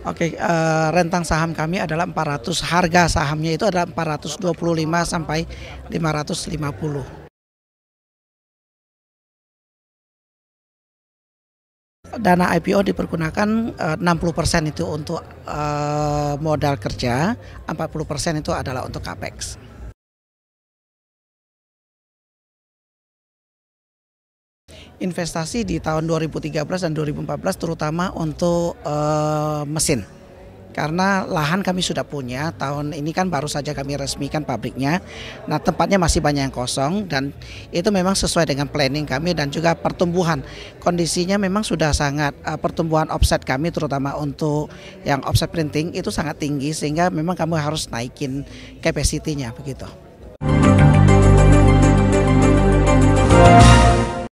Oke, okay, uh, eh, rentang saham kami adalah 400, harga sahamnya itu adalah 425 sampai 550. Dana IPO dipergunakan eh, uh, 60% itu untuk uh, modal kerja, 40% itu adalah untuk CAPEX. investasi di tahun 2013 dan 2014 terutama untuk uh, mesin. Karena lahan kami sudah punya, tahun ini kan baru saja kami resmikan pabriknya. Nah, tempatnya masih banyak yang kosong dan itu memang sesuai dengan planning kami dan juga pertumbuhan. Kondisinya memang sudah sangat uh, pertumbuhan offset kami terutama untuk yang offset printing itu sangat tinggi sehingga memang kami harus naikin kapasitinya begitu.